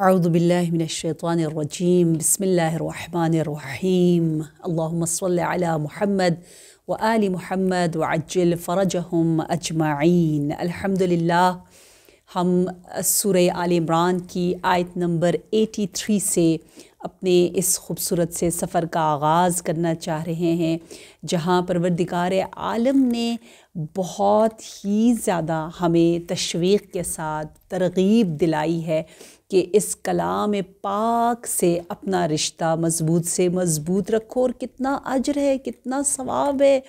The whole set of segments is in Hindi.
أعوذ بالله من الشيطان الرجيم بسم الله الرحمن الرحيم اللهم صل على محمد وآل محمد وعجل فرجهم أجمعين الحمد لله हम सुर आल इमरान की आयत नंबर 83 से अपने इस खूबसूरत से सफ़र का आगाज़ करना चाह रहे हैं जहाँ परवरदिकार आलम ने बहुत ही ज़्यादा हमें तशवीक के साथ तरगीब दिलाई है कि इस कलाम पाक से अपना रिश्ता मज़बूत से मज़बूत रखो और कितना अजर है कितना सवाब है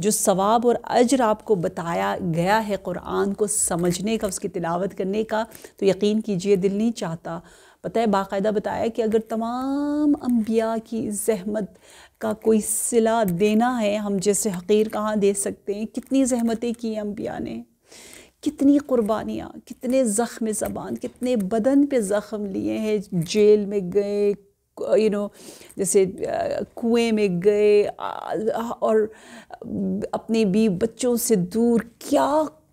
जो सवाब और अजर आपको बताया गया है क़ुरान को समझने का उसकी तिलावत करने का तो यकीन कीजिए दिल नहीं चाहता पता है बाकायदा बताया कि अगर तमाम अम्बिया की जहमत का कोई सिला देना है हम जैसे हकीर कहाँ दे सकते हैं कितनी जहमतें की अम्बिया ने कितनी कुर्बानियाँ कितने ज़ख़्म ज़बान कितने बदन पे ज़ख़्म लिए हैं जेल में गए यू नो जैसे कुएं में गए और अपने भी बच्चों से दूर क्या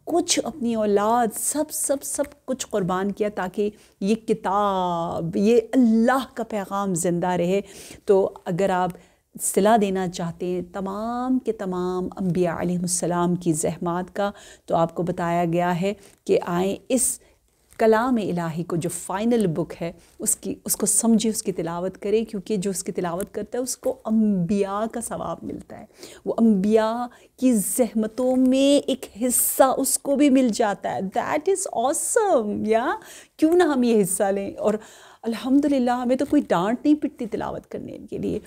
कुछ अपनी औलाद सब सब सब कुछ कुर्बान किया ताकि ये किताब ये अल्लाह का पैगाम ज़िंदा रहे तो अगर आप सिला देना चाहते हैं तमाम के तमाम अम्बिया की जहमात का तो आपको बताया गया है कि आए इस कलाम इलाही को जो फ़ाइनल बुक है उसकी उसको समझे उसकी तिलावत करे क्योंकि जो उसकी तिलावत करता है उसको अम्बिया का सवाब मिलता है वो अम्बिया की जहमतों में एक हिस्सा उसको भी मिल जाता है दैट इज़ ऑसम या क्यों ना हम ये हिस्सा लें और अल्हम्दुलिल्लाह हमें तो कोई डांट नहीं पिटती तिलावत करने के लिए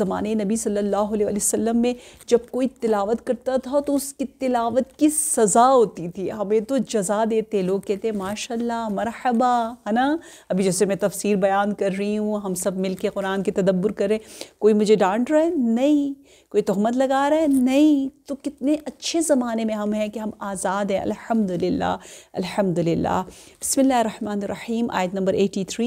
ज़माने नबी सल्लल्लाहु अलैहि वसल्लम में जब कोई तिलावत करता था तो उसकी तिलावत की सज़ा होती थी हमें तो जजा देते लोग कहते माशाल्लाह मरहबा है ना अभी जैसे मैं तफसीर बयान कर रही हूँ हम सब मिल के कुरान की तदब्बर करें कोई मुझे डांट रहा है नहीं कोई तहमत लगा रहा है नहीं तो कितने अच्छे ज़माने में हम हैं कि हम आज़ाद हैं अल्हम्दुलिल्लाह अल्हम्दुलिल्लाह बिस्मिल्लाहिर्रहमानिर्रहीम आयत नंबर 83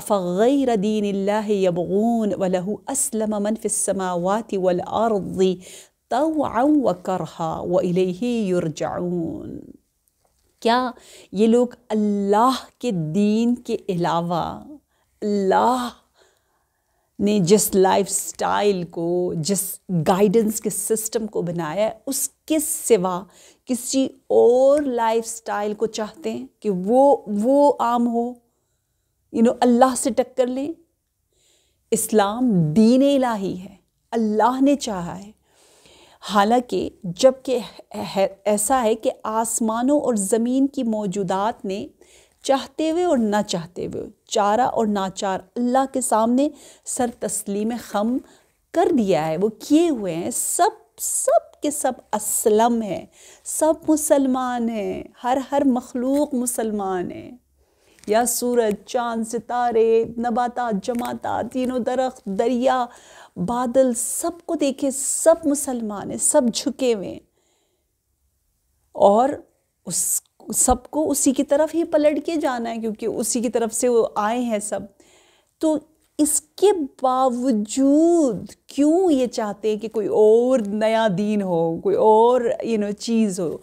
अफ़ग़ैर दीनिल्लाहि यबगून वलहु अस्लम मन फ़िस्समावाति वल अर्ज़ि व करहा व क्या ये लोग अल्लाह के दीन के अलावा अल्लाह ने जिस लाइफस्टाइल को जिस गाइडेंस के सिस्टम को बनाया है उसके सिवा किसी और लाइफस्टाइल को चाहते हैं कि वो वो आम हो यू नो अल्लाह से टक्कर लें इस्लाम दीन इलाही है अल्लाह ने चाहा है हालांकि जबकि ऐसा है कि आसमानों और ज़मीन की मौजूदात ने चाहते हुए और ना चाहते हुए चारा और नाचार अल्लाह के सामने सर तस्लीम खम कर दिया है वो किए हुए हैं सब सब के सब असलम हैं सब मुसलमान हैं हर हर मखलूक मुसलमान है या सूरज चांद सितारे नबाता जमाता तीनों दरख्त दरिया बादल सब को देखे सब मुसलमान हैं सब झुके हुए और उस सबको उसी की तरफ ही पलट के जाना है क्योंकि उसी की तरफ से वो आए हैं सब तो इसके बावजूद क्यों ये चाहते हैं कि कोई और नया दीन हो कोई और यू नो चीज़ हो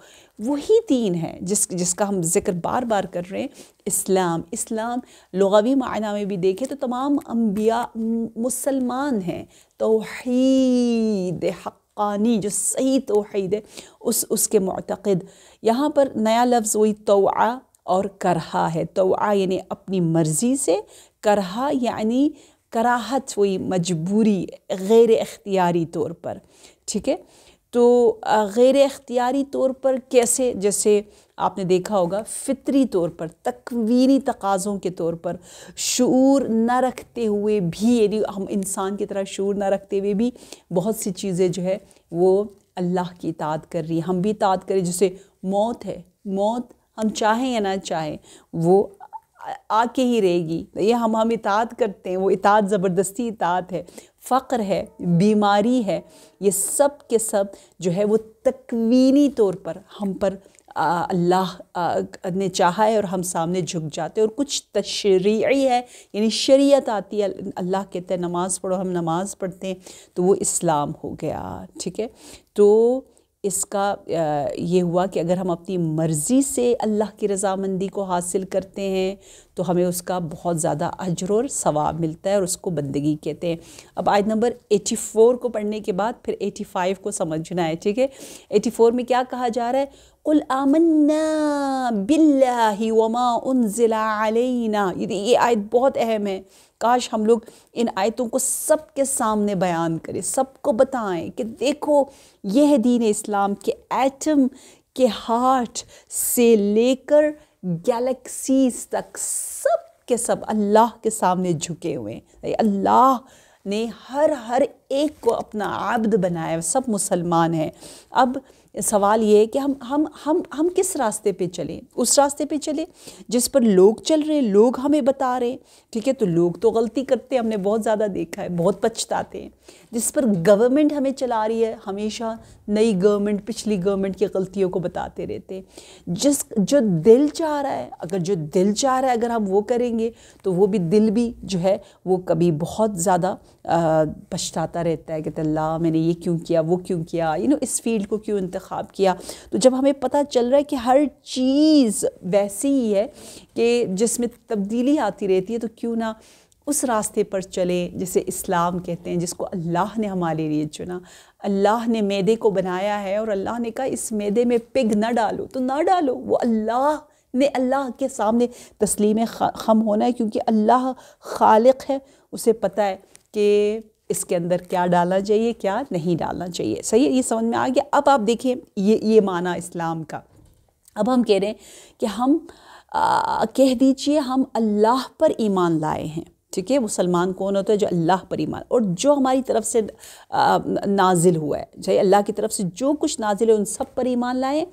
वही दीन है जिस जिसका हम जिक्र बार बार कर रहे हैं इस्लाम इस्लाम लगावी मायना में भी देखें तो तमाम अम्बिया मुसलमान हैं तो हक़ हक्कानी जो सही तोहद है उस उसके मतकद यहाँ पर नया लफ्ज़ वही तोआ और करहा है तोआ यानी अपनी मर्ज़ी से करहा यानी कराहत हुई मजबूरी गैर अख्तियारी तौर पर ठीक है तो गैर अख्तियारी तौर पर कैसे जैसे आपने देखा होगा फितरी तौर पर तकवीरी तकाज़ों के तौर पर शूर न रखते हुए भी यदि हम इंसान की तरह शूर न रखते हुए भी बहुत सी चीज़ें जो है वो अल्लाह की ताद कर रही है हम भी ताद करें जैसे मौत है मौत हम चाहें या ना चाहें वो आके ही रहेगी तो ये हम हम इतात करते हैं वो इतात ज़बरदस्ती इतात है फ़क्र है बीमारी है ये सब के सब जो है वो तकवीनी तौर पर हम पर अल्लाह ने चाहा है और हम सामने झुक जाते हैं और कुछ तशरी है यानी शरीयत आती है अल्लाह कहते हैं नमाज़ पढ़ो हम नमाज़ पढ़ते हैं तो वो इस्लाम हो गया ठीक है तो इसका ये हुआ कि अगर हम अपनी मर्ज़ी से अल्लाह की रजामंदी को हासिल करते हैं तो हमें उसका बहुत ज़्यादा अजर और सवाब मिलता है और उसको बंदगी कहते हैं अब आयत नंबर 84 को पढ़ने के बाद फिर 85 को समझना है ठीक है 84 में क्या कहा जा रहा है कुल आमन्ना बिल्ला वमा उन ज़िला ये आयत बहुत अहम है काश हम लोग इन आयतों को सबके सामने बयान करें सबको बताएं कि देखो यह है दीन इस्लाम के एटम के हार्ट से लेकर गैलेक्सीज तक सब के सब अल्लाह के सामने झुके हुए हैं अल्लाह ने हर हर एक को अपना आब्द बनाया सब मुसलमान हैं अब सवाल ये है कि हम हम हम हम किस रास्ते पे चलें उस रास्ते पे चलें जिस पर लोग चल रहे हैं लोग हमें बता रहे हैं ठीक है तो लोग तो गलती करते हैं हमने बहुत ज़्यादा देखा है बहुत पछताते हैं जिस पर गवर्नमेंट हमें चला रही है हमेशा नई गवर्नमेंट पिछली गवर्नमेंट की गलतियों को बताते रहते हैं जिस जो दिल चाह रहा है अगर जो दिल चाह रहा है अगर हम वो करेंगे तो वो भी दिल भी जो है वो कभी बहुत ज़्यादा पछताता होता रहता है कि तो अल्लाह मैंने ये क्यों किया वो क्यों किया यू नो इस फील्ड को क्यों इंतखब किया तो जब हमें पता चल रहा है कि हर चीज़ वैसी ही है कि जिसमें तब्दीली आती रहती है तो क्यों ना उस रास्ते पर चले जिसे इस्लाम कहते हैं जिसको अल्लाह ने हमारे लिए चुना अल्लाह ने मैदे को बनाया है और अल्लाह ने कहा इस मैदे में पिग ना डालो तो ना डालो वो अल्लाह ने अल्लाह के सामने तस्लीम खम होना है क्योंकि अल्लाह खालिक है उसे पता है कि इसके अंदर क्या डालना चाहिए क्या नहीं डालना चाहिए सही है ये समझ में आ गया अब आप देखें ये ये माना इस्लाम का अब हम कह रहे हैं कि हम आ, कह दीजिए हम अल्लाह पर ईमान लाए हैं ठीक है मुसलमान कौन होता है जो अल्लाह पर ईमान और जो हमारी तरफ से नाजिल हुआ है चाहे अल्लाह की तरफ से जो कुछ नाजिल है उन सब पर ईमान लाएँ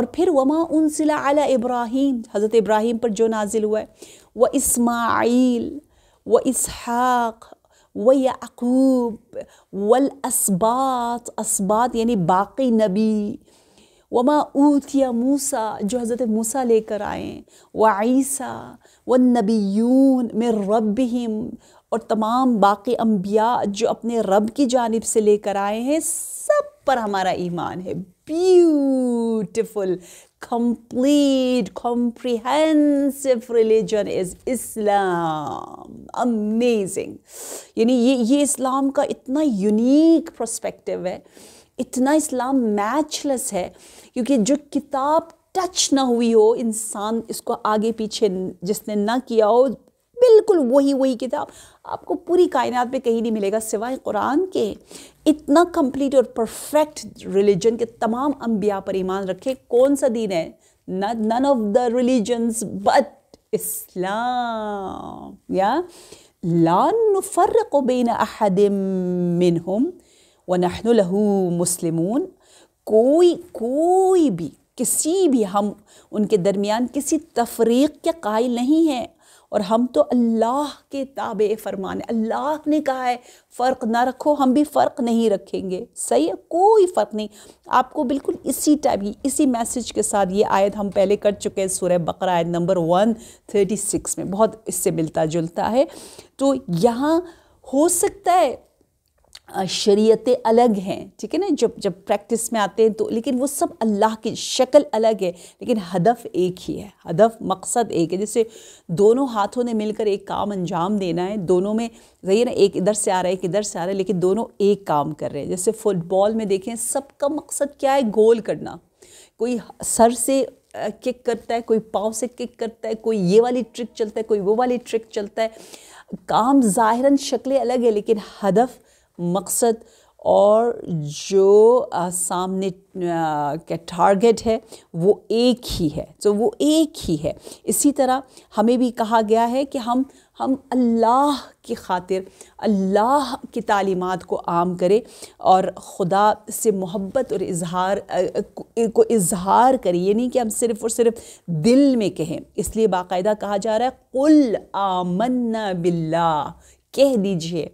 और फिर वमा उन सिला अला इब्राहिम हज़रत इब्राहिम पर जो नाजिल हुआ है व इसमाइल व इसहाक़ ويعقوب والأسباط اسباط यानी बाकी नबी वमा ऊतिया मूसा जो हज़रत मूसा लेकर आए व ईसा व नबीयून में रब हिम और तमाम बाकी अम्बिया जो अपने रब की जानब से लेकर आए हैं सब पर हमारा ईमान है beautiful, complete, comprehensive religion is Islam. Amazing. यानी ये ये इस्लाम का इतना यूनिक प्रस्पेक्टिव है इतना इस्लाम मैचलेस है क्योंकि जो किताब टच ना हुई हो इंसान इसको आगे पीछे जिसने ना किया हो बिल्कुल वही वही किताब आपको पूरी कायनात में कहीं नहीं मिलेगा सिवाय कुरान के इतना कंप्लीट और परफेक्ट रिलीजन के तमाम अम्बिया पर ईमान रखे कौन सा दीन है none of the religions but Islam या लान व नहन लहू कोई कोई भी किसी भी हम उनके दरमियान किसी तफरीक के कायल नहीं है और हम तो अल्लाह के ताबे फरमान अल्लाह ने कहा है फ़र्क ना रखो हम भी फ़र्क नहीं रखेंगे सही है कोई फ़र्क नहीं आपको बिल्कुल इसी टाइप की इसी मैसेज के साथ ये आयत हम पहले कर चुके हैं सूर्य बकर आयत नंबर वन थर्टी सिक्स में बहुत इससे मिलता जुलता है तो यहाँ हो सकता है शरीयतें अलग हैं ठीक है ना जब जब प्रैक्टिस में आते हैं तो लेकिन वो सब अल्लाह की शक्ल अलग है लेकिन हदफ एक ही है हदफ मकसद एक है जैसे दोनों हाथों ने मिलकर एक काम अंजाम देना है दोनों में सही है ना एक इधर से आ रहा है एक इधर से आ रहा है लेकिन दोनों एक काम कर रहे हैं जैसे फुटबॉल में देखें सबका मकसद क्या है गोल करना कोई सर से किक करता है कोई पाँव से किक करता है कोई ये वाली ट्रिक चलता है कोई वो वाली ट्रिक चलता है काम ज़ाहिरन शक्लें अलग है लेकिन हदफ़ मकसद और जो आ, सामने का टारगेट है वो एक ही है तो वो एक ही है इसी तरह हमें भी कहा गया है कि हम हम अल्लाह की खातिर अल्लाह की तालीमत को आम करें और ख़ुदा से मोहब्बत और इजहार को इजहार करें ये नहीं कि हम सिर्फ़ और सिर्फ दिल में कहें इसलिए बाकायदा कहा जा रहा है कुल आमन्ना बिल्ला कह दीजिए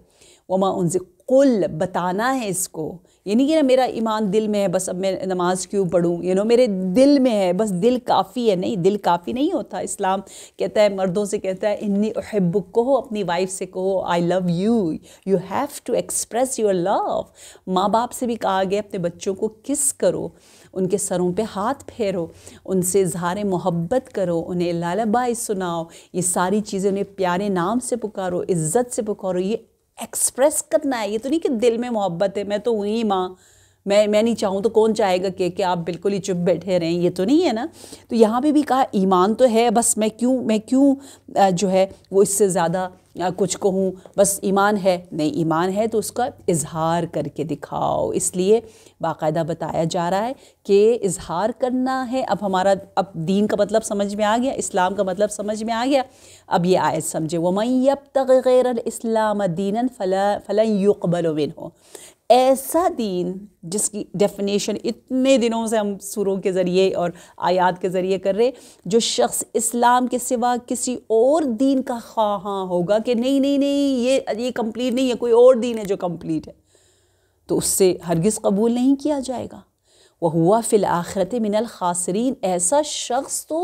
वमा उनसे कुल बताना है इसको ये नहीं कि ना मेरा ईमान दिल में है बस अब मैं नमाज़ क्यों पढ़ूँ यू नो मेरे दिल में है बस दिल काफ़ी है नहीं दिल काफ़ी नहीं होता इस्लाम कहता है मर्दों से कहता है इन्नी अहब कहो अपनी वाइफ से कहो I love you you have to express your love माँ बाप से भी कहा गया अपने बच्चों को किस करो उनके सरों पे हाथ फेरो उनसे इजहार मोहब्बत करो उन्हें लालबाई सुनाओ ये सारी चीज़ें उन्हें प्यारे नाम से पुकारो इज़्ज़त से पुकारो ये एक्सप्रेस करना है ये तो नहीं कि दिल में मोहब्बत है मैं तो हुई माँ मैं मैं नहीं चाहूँ तो कौन चाहेगा कि कि आप बिल्कुल ही चुप बैठे रहें ये तो नहीं है ना तो यहाँ पे भी कहा ईमान तो है बस मैं क्यों मैं क्यों जो है वो इससे ज़्यादा कुछ कहूँ बस ईमान है नहीं ईमान है तो उसका इजहार करके दिखाओ इसलिए बाकायदा बताया जा रहा है कि इजहार करना है अब हमारा अब दीन का मतलब समझ में आ गया इस्लाम का मतलब समझ में आ गया अब ये आयत समझे वो तक गैर इस्लाम दीन फला फलन हो ऐसा दीन जिसकी डेफिनेशन इतने दिनों से हम सुरों के ज़रिए और आयात के ज़रिए कर रहे जो शख्स इस्लाम के सिवा किसी और दीन का ख्वाहा होगा कि नहीं नहीं नहीं ये ये कंप्लीट नहीं है कोई और दीन है जो कंप्लीट है तो उससे हरगिज़ कबूल नहीं किया जाएगा वह हुआ फिल आखरत मिनल खासरीन ऐसा शख्स तो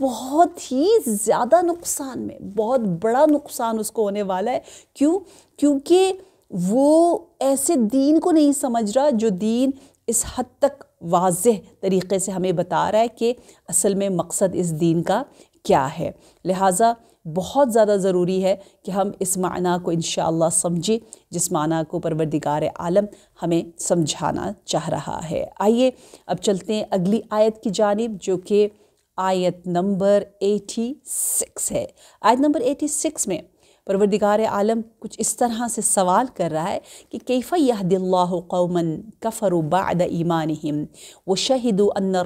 बहुत ही ज़्यादा नुकसान में बहुत बड़ा नुकसान उसको होने वाला है क्यों क्योंकि वो ऐसे दीन को नहीं समझ रहा जो दीन इस हद तक वाज तरीक़े से हमें बता रहा है कि असल में मकसद इस दीन का क्या है लिहाजा बहुत ज़्यादा ज़रूरी है कि हम इस माना को इन समझें जिस माना को परवरदिगार आलम हमें समझाना चाह रहा है आइए अब चलते हैं अगली आयत की जानब जो कि आयत नंबर एटी सिक्स है आयत नंबर एटी सिक्स में परवरदिगार आलम कुछ इस तरह से सवाल कर रहा है कि कैफ़ा यहदिल्ला कौमन कफ़र बाद ईमान व शहीद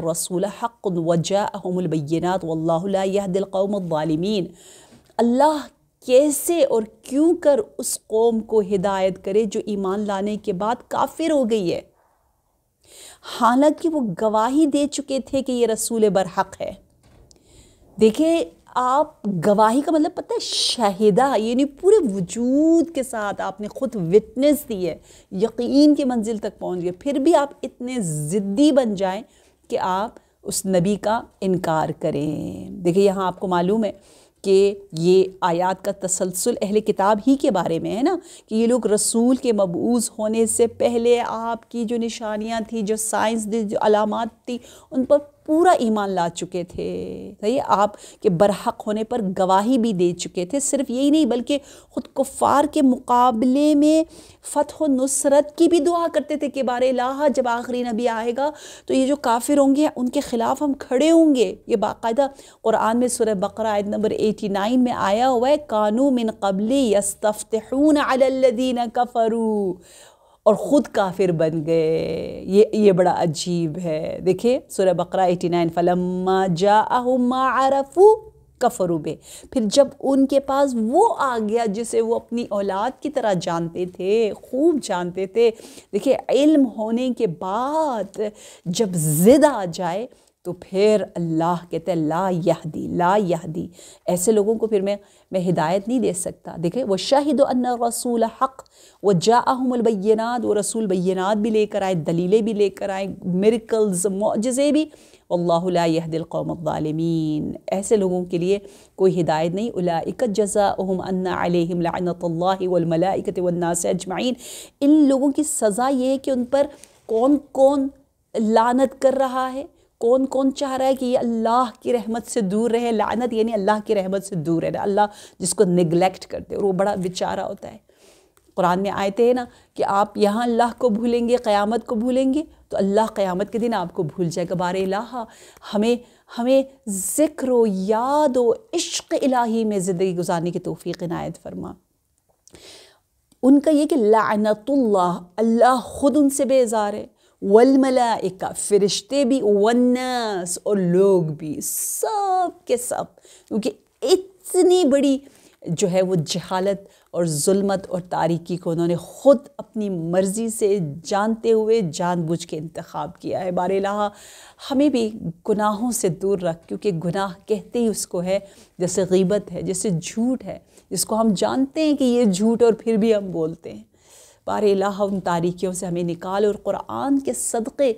रसूल हक़ वजाबैनात वल्लादिलकौमलिमीन अल्लाह कैसे और क्यों कर उस कौम को हिदायत करे जो ईमान लाने के बाद काफिर हो गई है हालांकि वो गवाही दे चुके थे कि ये रसूल बरहक है देखिए आप गवाही का मतलब पता है शहीदा यानी पूरे वजूद के साथ आपने खुद विटनेस दी है यकीन की मंजिल तक पहुंच गए फिर भी आप इतने ज़िद्दी बन जाएं कि आप उस नबी का इनकार करें देखिए यहाँ आपको मालूम है कि ये आयात का तसलसल अहल किताब ही के बारे में है ना कि ये लोग रसूल के मबूज़ होने से पहले आपकी जो निशानियाँ थी जो साइंस थी जो अलामत थी उन पर पूरा ईमान ला चुके थे सही आप के बरहक होने पर गवाही भी दे चुके थे सिर्फ यही नहीं बल्कि ख़ुद कुफ़ार के मुकाबले में फ़तह नुसरत की भी दुआ करते थे कि बार लाहा जब आखिरी नबी आएगा तो ये जो काफिर होंगे उनके ख़िलाफ़ हम खड़े होंगे ये बाकायदा कुरान में सुर बकरा आयत नंबर एटी नाइन में आया हुआ है कानू मिन कबली यस्तफ़तून अलदीन कफ़रू और ख़ुद काफिर बन गए ये ये बड़ा अजीब है देखिए सूर्य बकरा एटी नाइन फलम्मा जा आरफू कफरूबे फिर जब उनके पास वो आ गया जिसे वो अपनी औलाद की तरह जानते थे खूब जानते थे देखिए इल्म होने के बाद जब ज़िद आ जाए तो फिर अल्लाह कहते हैं ला यहदी ला यहदी ऐसे लोगों को फिर मैं मैं हिदायत नहीं दे सकता देखे वह शाहिद रसूल हक़ व जाहमबैनात व रसूल बैनाद भी लेकर आए दलीलें भी लेकर आए मेरिकल्स मोजे भी अल्लाहदिलकौमदालमीन ऐसे लोगों के लिए कोई हिदायत नहीं उलाइक जज़ात से अजमाइन इन लोगों की सज़ा ये है कि उन पर कौन कौन लानत कर रहा है कौन कौन चाह रहा है कि ये अल्लाह की रहमत से दूर रहे लानत यानी अल्लाह की रहमत से दूर रहना अल्लाह जिसको निगलेक्ट करते और वो बड़ा बेचारा होता है कुरान में आयते हैं ना कि आप यहाँ अल्लाह को भूलेंगे क़यामत को भूलेंगे तो अल्लाह क़यामत के दिन आपको भूल जाएगा बार इलाहा हमें हमें ज़िक्र याद व इश्क इलाही में ज़िंदगी गुजारने की तोफ़ी इनायत फरमा उनका ये कि लानतुल्ला अल्लाह ख़ुद उनसे बेजार है वलमलाइका फ़रिश्ते भी वन्नास और लोग भी सब के सब क्योंकि इतनी बड़ी जो है वो जहालत और जुल्मत और तारीकी को उन्होंने ख़ुद अपनी मर्ज़ी से जानते हुए जानबूझ के इंतखब किया है बार हमें भी गुनाहों से दूर रख क्योंकि गुनाह कहते ही उसको है जैसे गीबत है जैसे झूठ है जिसको हम जानते हैं कि ये झूठ और फिर भी हम बोलते हैं बारह उन तारीखियों से हमें निकाल और क़ुरान के सदक़े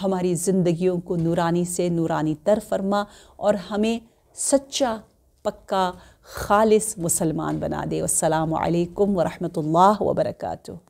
हमारी ज़िंदगियों को नूरानी से नूरानी तर फरमा और हमें सच्चा पक्का खालिस मुसलमान बना दे असलकम वरहमल वर्का